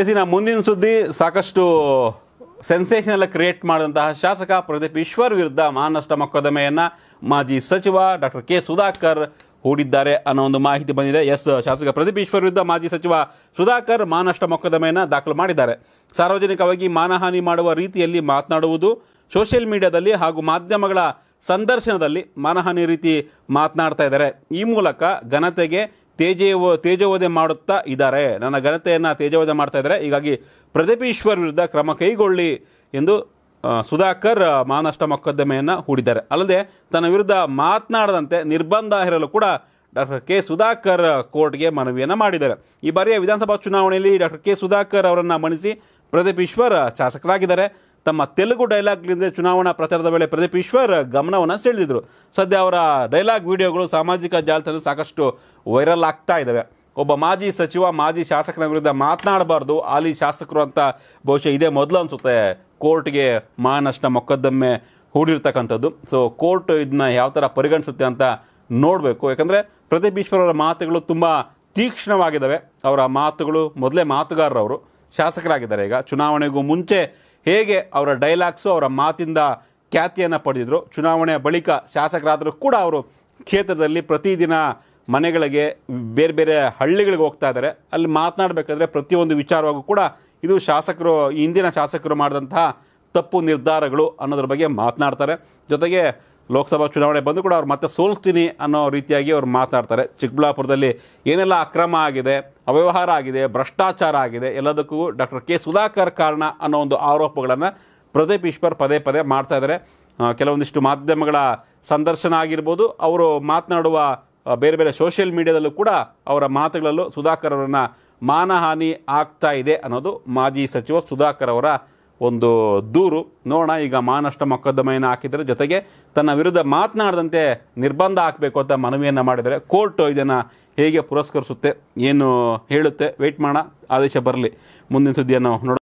S ಮುಂದಿನ ಸುದ್ದಿ ಸಾಕಷ್ಟು ಸೆನ್ಸೇಷನ್ ಎಲ್ಲ ಕ್ರಿಯೇಟ್ ಮಾಡಿದಂತಹ ಶಾಸಕ ಪ್ರದೀಪ್ ಈಶ್ವರ್ ವಿರುದ್ಧ ಮಹಾನಷ್ಟ ಮೊಕದ್ದಮೆಯನ್ನು ಮಾಜಿ ಸಚಿವ ಡಾಕ್ಟರ್ ಕೆ ಸುಧಾಕರ್ ಹೂಡಿದ್ದಾರೆ ಅನ್ನೋ ಒಂದು ಮಾಹಿತಿ ಬಂದಿದೆ ಎಸ್ ಶಾಸಕ ಪ್ರದೀಪ್ ಈಶ್ವರ್ ವಿರುದ್ಧ ಮಾಜಿ ಸಚಿವ ಸುಧಾಕರ್ ಮಾನಷ್ಟ ಮೊಕದ್ದಮೆಯನ್ನು ದಾಖಲು ಮಾಡಿದ್ದಾರೆ ಸಾರ್ವಜನಿಕವಾಗಿ ಮಾನಹಾನಿ ಮಾಡುವ ರೀತಿಯಲ್ಲಿ ಮಾತನಾಡುವುದು ಸೋಷಿಯಲ್ ಮೀಡಿಯಾದಲ್ಲಿ ಹಾಗೂ ಮಾಧ್ಯಮಗಳ ಸಂದರ್ಶನದಲ್ಲಿ ಮಾನಹಾನಿ ರೀತಿ ಮಾತನಾಡ್ತಾ ಇದ್ದಾರೆ ಈ ಮೂಲಕ ಘನತೆಗೆ ತೇಜೇವ ತೇಜೋವಧೆ ಮಾಡುತ್ತಾ ಇದ್ದಾರೆ ನನ್ನ ಘನತೆಯನ್ನು ತೇಜೋವಧೆ ಮಾಡ್ತಾ ಇದ್ದಾರೆ ಹೀಗಾಗಿ ಪ್ರದೀಪೀಶ್ವರ್ ವಿರುದ್ಧ ಕ್ರಮ ಕೈಗೊಳ್ಳಿ ಎಂದು ಸುಧಾಕರ್ ಮಾನಷ್ಟ ಮೊಕದ್ದಮೆಯನ್ನು ಹೂಡಿದ್ದಾರೆ ಅಲ್ಲದೆ ತನ್ನ ವಿರುದ್ಧ ಮಾತನಾಡದಂತೆ ನಿರ್ಬಂಧ ಹೇರಲು ಕೂಡ ಡಾಕ್ಟರ್ ಕೆ ಸುಧಾಕರ್ ಕೋರ್ಟ್ಗೆ ಮನವಿಯನ್ನು ಮಾಡಿದ್ದಾರೆ ಈ ಬಾರಿಯ ವಿಧಾನಸಭಾ ಚುನಾವಣೆಯಲ್ಲಿ ಡಾಕ್ಟರ್ ಕೆ ಸುಧಾಕರ್ ಅವರನ್ನು ಮಣಿಸಿ ಪ್ರದೀಪ್ ಈಶ್ವರ್ ಶಾಸಕರಾಗಿದ್ದಾರೆ ತಮ್ಮ ತೆಲುಗು ಡೈಲಾಗ್ನಿಂದ ಚುನಾವಣಾ ಪ್ರಚಾರದ ವೇಳೆ ಪ್ರದೀಪ್ ಈಶ್ವರ್ ಗಮನವನ್ನು ಸೆಳೆದಿದ್ದರು ಸದ್ಯ ಅವರ ಡೈಲಾಗ್ ವಿಡಿಯೋಗಳು ಸಾಮಾಜಿಕ ಜಾಲತಾಣ ಸಾಕಷ್ಟು ವೈರಲ್ ಆಗ್ತಾ ಇದ್ದಾವೆ ಒಬ್ಬ ಮಾಜಿ ಸಚಿವ ಮಾಜಿ ಶಾಸಕನ ವಿರುದ್ಧ ಮಾತನಾಡಬಾರ್ದು ಹಾಲಿ ಶಾಸಕರು ಅಂತ ಬಹುಶಃ ಇದೇ ಮೊದಲು ಅನಿಸುತ್ತೆ ಕೋರ್ಟ್ಗೆ ಮಾನಷ್ಟ ಮೊಕದ್ದಮೆ ಹೂಡಿರ್ತಕ್ಕಂಥದ್ದು ಸೊ ಕೋರ್ಟ್ ಇದನ್ನ ಯಾವ ಥರ ಪರಿಗಣಿಸುತ್ತೆ ಅಂತ ನೋಡಬೇಕು ಯಾಕಂದರೆ ಪ್ರದೀಪ್ ಈಶ್ವರ್ ಮಾತುಗಳು ತುಂಬ ತೀಕ್ಷ್ಣವಾಗಿದ್ದಾವೆ ಅವರ ಮಾತುಗಳು ಮೊದಲೇ ಮಾತುಗಾರರವರು ಶಾಸಕರಾಗಿದ್ದಾರೆ ಈಗ ಚುನಾವಣೆಗೂ ಮುಂಚೆ ಹೇಗೆ ಅವರ ಡೈಲಾಗ್ಸು ಅವರ ಮಾತಿಂದ ಖ್ಯಾತಿಯನ್ನು ಪಡೆದಿದ್ರು ಚುನಾವಣೆಯ ಬಳಿಕ ಶಾಸಕರಾದರೂ ಕೂಡ ಅವರು ಕ್ಷೇತ್ರದಲ್ಲಿ ಪ್ರತಿದಿನ ಮನೆಗಳಿಗೆ ಬೇರೆ ಬೇರೆ ಹಳ್ಳಿಗಳಿಗೆ ಹೋಗ್ತಾ ಇದ್ದಾರೆ ಅಲ್ಲಿ ಮಾತನಾಡಬೇಕಾದ್ರೆ ಪ್ರತಿಯೊಂದು ವಿಚಾರವಾಗೂ ಕೂಡ ಇದು ಶಾಸಕರು ಇಂದಿನ ಶಾಸಕರು ಮಾಡಿದಂತಹ ತಪ್ಪು ನಿರ್ಧಾರಗಳು ಅನ್ನೋದ್ರ ಬಗ್ಗೆ ಮಾತನಾಡ್ತಾರೆ ಜೊತೆಗೆ ಲೋಕಸಭಾ ಚುನಾವಣೆ ಬಂದು ಕೂಡ ಅವ್ರು ಮತ್ತೆ ಸೋಲಿಸ್ತೀನಿ ಅನ್ನೋ ರೀತಿಯಾಗಿ ಅವ್ರು ಮಾತನಾಡ್ತಾರೆ ಚಿಕ್ಕಬಳ್ಳಾಪುರದಲ್ಲಿ ಏನೆಲ್ಲ ಅಕ್ರಮ ಆಗಿದೆ ಅವ್ಯವಹಾರ ಆಗಿದೆ ಭ್ರಷ್ಟಾಚಾರ ಆಗಿದೆ ಎಲ್ಲದಕ್ಕೂ ಡಾಕ್ಟರ್ ಕೆ ಸುಧಾಕರ್ ಕಾರಣ ಅನ್ನೋ ಒಂದು ಆರೋಪಗಳನ್ನು ಪ್ರದೀಪ್ ಈಶ್ವರ್ ಪದೇ ಪದೇ ಮಾಡ್ತಾ ಇದ್ದಾರೆ ಕೆಲವೊಂದಿಷ್ಟು ಮಾಧ್ಯಮಗಳ ಸಂದರ್ಶನ ಆಗಿರ್ಬೋದು ಅವರು ಮಾತನಾಡುವ ಬೇರೆ ಬೇರೆ ಸೋಷಿಯಲ್ ಮೀಡಿಯಾದಲ್ಲೂ ಕೂಡ ಅವರ ಮಾತುಗಳಲ್ಲೂ ಸುಧಾಕರ್ ಅವರನ್ನು ಮಾನಹಾನಿ ಆಗ್ತಾ ಇದೆ ಅನ್ನೋದು ಮಾಜಿ ಸಚಿವ ಸುಧಾಕರ್ ಅವರ ಒಂದು ದೂರು ನೋಡೋಣ ಈಗ ಮಾನಷ್ಟ ಮೊಕದ್ದಮೆಯನ್ನು ಹಾಕಿದರೆ ಜೊತೆಗೆ ತನ್ನ ವಿರುದ್ಧ ಮಾತನಾಡದಂತೆ ನಿರ್ಬಂಧ ಹಾಕಬೇಕು ಅಂತ ಮನವಿಯನ್ನು ಮಾಡಿದರೆ ಕೋರ್ಟು ಇದನ್ನು ಹೇಗೆ ಪುರಸ್ಕರಿಸುತ್ತೆ ಏನು ಹೇಳುತ್ತೆ ವೆಯ್ಟ್ ಮಾಡೋಣ ಆದೇಶ ಬರಲಿ ಮುಂದಿನ ಸುದ್ದಿಯನ್ನು ನೋಡೋಣ